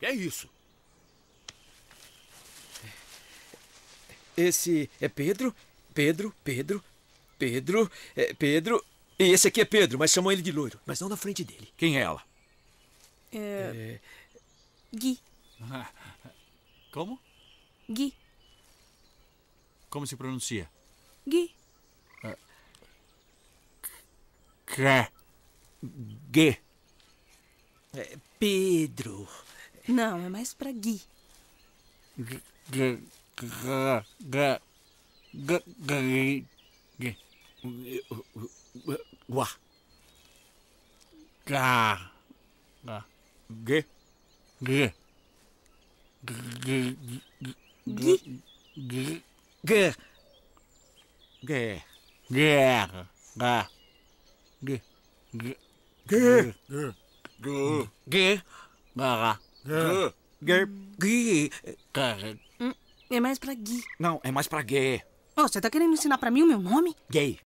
Que é isso? Esse é Pedro, Pedro, Pedro, Pedro, é Pedro. E esse aqui é Pedro, mas chamam ele de loiro. Mas não na frente dele. Quem é ela? É... é. Gui. Como? Gui. Como se pronuncia? Gui. É. Cre. Gui. É Pedro. Não, é mais para Gui. Uá. Gá. Gá. Gê. Gê. Gê. Gê. Gê. Gê. Gê. Guerra. Gá. Gê. Gê. Gê. Gê. G. G. Barra. G. G. Cara. Hum, é mais pra Gui. Não, é mais pra gay. Ô, você tá querendo ensinar pra mim o meu nome? Gay.